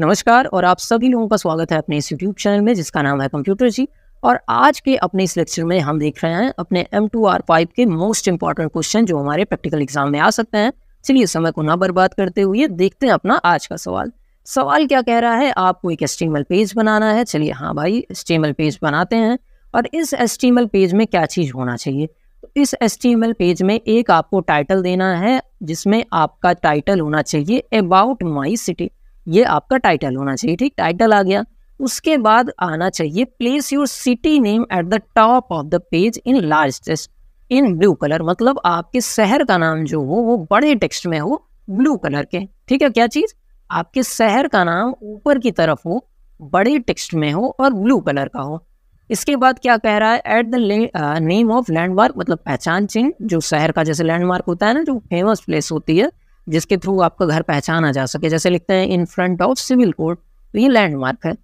नमस्कार और आप सभी लोगों का स्वागत है अपने इस यूट्यूब चैनल में जिसका नाम है कंप्यूटर जी और आज के अपने इस लेक्चर में हम देख रहे हैं अपने एम टू आर फाइव के मोस्ट इंपॉर्टेंट क्वेश्चन जो हमारे प्रैक्टिकल एग्जाम में आ सकते हैं चलिए समय को ना बर्बाद करते हुए देखते हैं अपना आज का सवाल सवाल क्या कह रहा है आपको एक एस्टीमल पेज बनाना है चलिए हाँ भाई एस्टीमल पेज बनाते हैं और इस एस्टीमल पेज में क्या चीज़ होना चाहिए तो इस एस्टीमल पेज में एक आपको टाइटल देना है जिसमें आपका टाइटल होना चाहिए अबाउट माई सिटी ये आपका टाइटल होना चाहिए ठीक टाइटल आ गया उसके बाद आना चाहिए place your city name at the top of the page in large in blue colour मतलब आपके शहर का नाम जो हो वो बड़े टेक्स्ट में हो ब्लू कलर के ठीक है क्या चीज़ आपके शहर का नाम ऊपर की तरफ हो बड़े टेक्स्ट में हो और ब्लू कलर का हो इसके बाद क्या कह रहा है at the name of landmark मतलब पहचान चिन्ह जो शहर का जैसे लैंडमार्क होता है ना जो फेमस प्लेस होती है जिसके थ्रू आपका घर पहचाना जा सके जैसे लिखते हैं in front of civil court तो ये लैंडमार्क है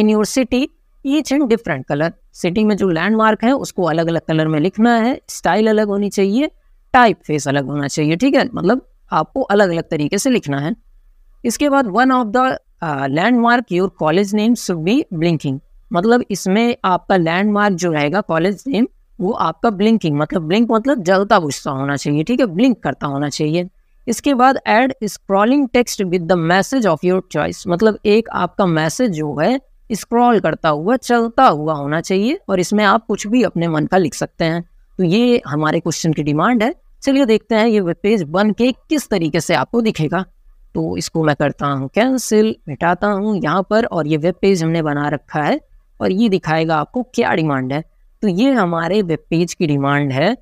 in your city each in different colour city में जो लैंडमार्क है उसको अलग अलग कलर में लिखना है स्टाइल अलग होनी चाहिए टाइप फेस अलग होना चाहिए ठीक है मतलब आपको अलग अलग तरीके से लिखना है इसके बाद one of the landmark your college name should be blinking मतलब इसमें आपका लैंडमार्क जो रहेगा कॉलेज नेम वो आपका ब्लिंकिंग मतलब ब्लिंक मतलब जलता बुझता होना चाहिए ठीक है ब्लिंक करता होना चाहिए इसके बाद add scrolling text with the message of your choice मतलब एक आपका मैसेज जो है स्क्रॉल करता हुआ चलता हुआ होना चाहिए और इसमें आप कुछ भी अपने मन का लिख सकते हैं तो ये हमारे क्वेश्चन की डिमांड है चलिए देखते हैं ये वेब पेज बन के किस तरीके से आपको दिखेगा तो इसको मैं करता हूँ कैंसिल मिटाता हूँ यहाँ पर और ये वेब पेज हमने बना रखा है और ये दिखाएगा आपको क्या डिमांड है तो ये हमारे वेब पेज की डिमांड है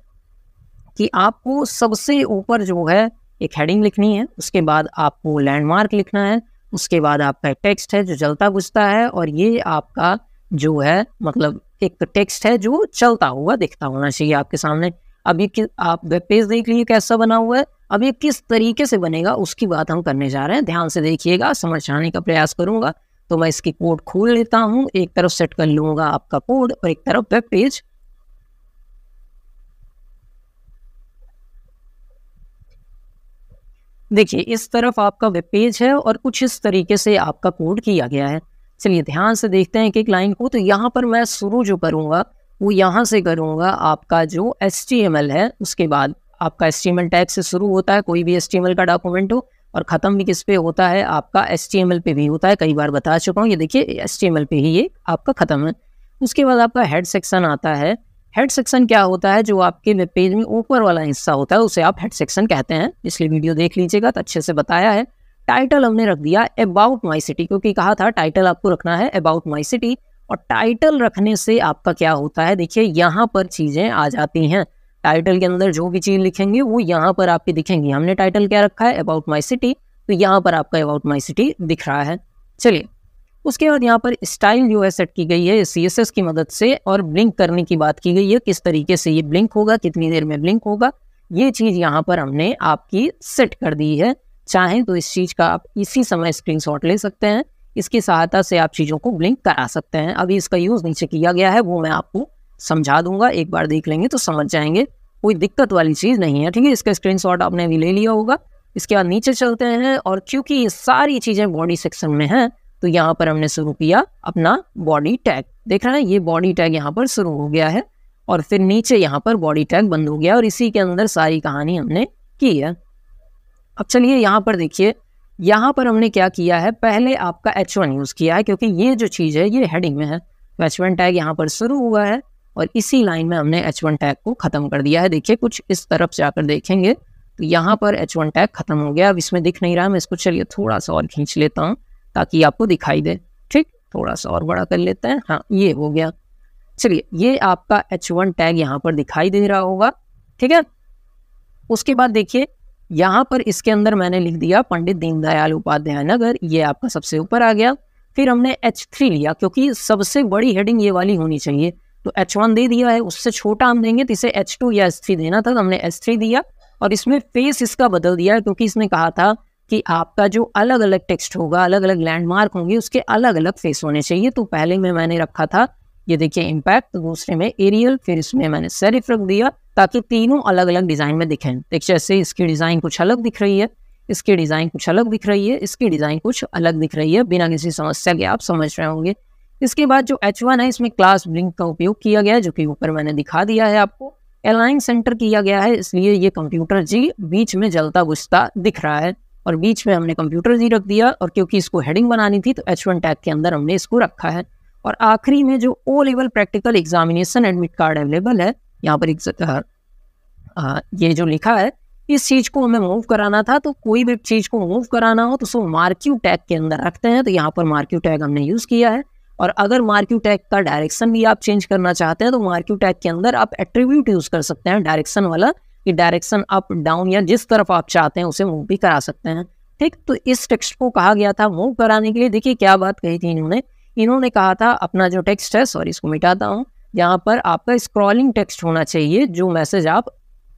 कि आपको सबसे ऊपर जो है एक हेडिंग लिखनी है उसके बाद आपको लैंडमार्क लिखना है उसके बाद आपका टेक्स्ट है जो जलता बुझता है और ये आपका जो है मतलब एक टेक्स्ट है जो चलता हुआ दिखता होना चाहिए आपके सामने अब ये आप वेब पेज देख लीजिए कैसा बना हुआ है अब ये किस तरीके से बनेगा उसकी बात हम करने जा रहे हैं ध्यान से देखिएगा समझाने का प्रयास करूंगा तो मैं इसकी कोड खोल लेता हूँ एक तरफ सेट कर लूंगा आपका कोड और एक तरफ वेब पेज देखिए इस तरफ आपका वेब पेज है और कुछ इस तरीके से आपका कोड किया गया है चलिए ध्यान से देखते हैं कि क्लाइंट को तो यहाँ पर मैं शुरू जो करूँगा वो यहाँ से करूँगा आपका जो एस है उसके बाद आपका एस टैग से शुरू होता है कोई भी एस का डॉक्यूमेंट हो और ख़त्म भी किस पे होता है आपका एस पे भी होता है कई बार बता चुका हूँ ये देखिए एस पे ही ये आपका ख़त्म है उसके बाद आपका हेड सेक्शन आता है हेड सेक्शन क्या होता है जो आपके वेब पेज में ऊपर वाला हिस्सा होता है उसे आप हेड सेक्शन कहते हैं इसलिए वीडियो देख लीजिएगा तो अच्छे से बताया है टाइटल हमने रख दिया अबाउट माई सिटी क्योंकि कहा था टाइटल आपको रखना है अबाउट माई सिटी और टाइटल रखने से आपका क्या होता है देखिए यहाँ पर चीज़ें आ जाती हैं टाइटल के अंदर जो भी चीज़ लिखेंगे वो यहाँ पर आपकी दिखेंगी हमने टाइटल क्या रखा है अबाउट माई सिटी तो यहाँ पर आपका अबाउट माई सिटी दिख रहा है चलिए उसके बाद यहाँ पर स्टाइल जो है सेट की गई है सी की मदद से और ब्लिंक करने की बात की गई है किस तरीके से ये ब्लिंक होगा कितनी देर में ब्लिंक होगा ये चीज़ यहाँ पर हमने आपकी सेट कर दी है चाहें तो इस चीज़ का आप इसी समय स्क्रीनशॉट ले सकते हैं इसकी सहायता से आप चीज़ों को ब्लिंक करा सकते हैं अभी इसका यूज़ नीचे किया गया है वो मैं आपको समझा दूंगा एक बार देख लेंगे तो समझ जाएंगे कोई दिक्कत वाली चीज़ नहीं है ठीक है इसका स्क्रीन आपने अभी ले लिया होगा इसके बाद नीचे चलते हैं और क्योंकि ये सारी चीज़ें बॉडी सेक्शन में हैं तो यहाँ पर हमने शुरू किया अपना बॉडी टैग देख रहे हैं ये बॉडी टैग यहाँ पर शुरू हो गया है और फिर नीचे यहाँ पर बॉडी टैग बंद हो गया और इसी के अंदर सारी कहानी हमने की है अब चलिए यहाँ पर देखिए यहाँ पर हमने क्या किया है पहले आपका एच वन यूज़ किया है क्योंकि ये जो चीज़ है ये हेडिंग में है तो एच वन टैग यहाँ पर शुरू हुआ है और इसी लाइन में हमने एच वन टैग को ख़त्म कर दिया है देखिए कुछ इस तरफ से आकर देखेंगे तो यहाँ पर एच वन टैग ख़त्म हो गया अब इसमें दिख नहीं रहा मैं इसको चलिए थोड़ा सा और खींच लेता हूँ ताकि आपको दिखाई दे ठीक थोड़ा सा और बड़ा कर लेते हैं हाँ ये हो गया चलिए ये आपका एच वन टैग यहाँ पर दिखाई दे रहा होगा ठीक है उसके बाद देखिए यहाँ पर इसके अंदर मैंने लिख दिया पंडित दीनदयाल उपाध्याय नगर ये आपका सबसे ऊपर आ गया फिर हमने एच थ्री लिया क्योंकि सबसे बड़ी हेडिंग ये वाली होनी चाहिए तो एच वन दे दिया है उससे छोटा हम देंगे तो इसे एच टू या एच थ्री देना था तो हमने एच थ्री दिया और इसमें फेस इसका बदल दिया क्योंकि इसने कहा था कि आपका जो अलग अलग टेक्स्ट होगा अलग अलग लैंडमार्क होंगे उसके अलग अलग फेस होने चाहिए तो पहले में मैंने रखा था ये देखिए इम्पैक्ट तो दूसरे में एरियल फिर इसमें मैंने सेरिफ रख दिया ताकि तीनों अलग अलग डिज़ाइन में दिखें देख जैसे इसकी डिज़ाइन कुछ अलग दिख रही है इसकी डिज़ाइन कुछ अलग दिख रही है इसकी डिज़ाइन कुछ अलग दिख रही है बिना किसी समस्या के आप समझ रहे होंगे इसके बाद जो एच वन है इसमें क्लास ब्लिंक का उपयोग किया गया है जो कि ऊपर मैंने दिखा दिया है आपको अलाइन सेंटर किया गया है इसलिए ये कंप्यूटर जी बीच में जलता बुझता दिख रहा है और बीच में हमने कंप्यूटर जी रख दिया और क्योंकि इसको हेडिंग बनानी थी तो एच वन टैग के अंदर हमने इसको रखा है और आखिरी में जो O level practical examination admit card available है यहाँ पर एक आ, ये जो लिखा है इस चीज को हमें मूव कराना था तो कोई भी चीज को मूव कराना हो तो उसको मार्क्यू टैग के अंदर रखते हैं तो यहाँ पर मार्क्यू टैग हमने यूज किया है और अगर मार्क्यू टैग का डायरेक्शन भी आप चेंज करना चाहते हैं तो मार्क्यू टैग के अंदर आप एट्रीब्यूट यूज कर सकते हैं डायरेक्शन वाला कि डायरेक्शन अप डाउन या जिस तरफ आप चाहते हैं उसे मूव भी करा सकते हैं ठीक तो इस टेक्स्ट को कहा गया था मूव कराने के लिए देखिए क्या बात कही थी इन्होंने इन्होंने कहा था अपना जो टेक्स्ट है सॉरी इसको मिटाता हूँ यहाँ पर आपका स्क्रॉलिंग टेक्स्ट होना चाहिए जो मैसेज आप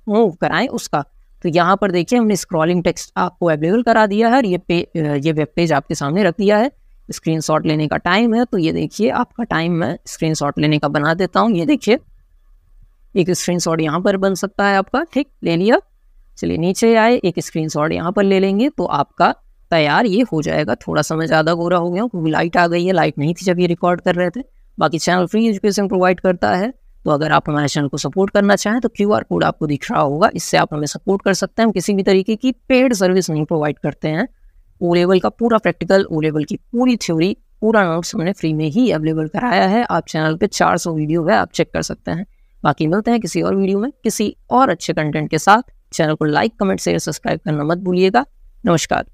मूव कराएं उसका तो यहाँ पर देखिए हमने स्क्रॉलिंग टेक्स्ट आपको अवेलेबल करा दिया है और ये पे ये वेब पेज आपके सामने रख दिया है स्क्रीनशॉट लेने का टाइम है तो ये देखिए आपका टाइम मैं स्क्रीनशॉट लेने का बना देता हूँ ये देखिए एक स्क्रीन शॉट यहाँ पर बन सकता है आपका ठीक ले लिया चलिए नीचे आए एक स्क्रीन शॉट यहाँ पर ले लेंगे तो आपका तैयार ये हो जाएगा थोड़ा समय ज़्यादा गोरा हो गया क्योंकि लाइट आ गई है लाइट नहीं थी जब ये रिकॉर्ड कर रहे थे बाकी चैनल फ्री एजुकेशन प्रोवाइड करता है तो अगर आप हमारे चैनल को सपोर्ट करना चाहें तो क्यू आर कोड आपको दिख रहा होगा इससे आप हमें सपोर्ट कर सकते हैं हम किसी भी तरीके की पेड सर्विस नहीं प्रोवाइड करते हैं ओ लेवल का पूरा प्रैक्टिकल ओ लेवल की पूरी थ्योरी पूरा नोट्स हमने फ्री में ही अवेलेबल कराया है आप चैनल पे 400 वीडियो है आप चेक कर सकते हैं बाकी मिलते हैं किसी और वीडियो में किसी और अच्छे कंटेंट के साथ चैनल को लाइक कमेंट शेयर सब्सक्राइब करना मत भूलिएगा नमस्कार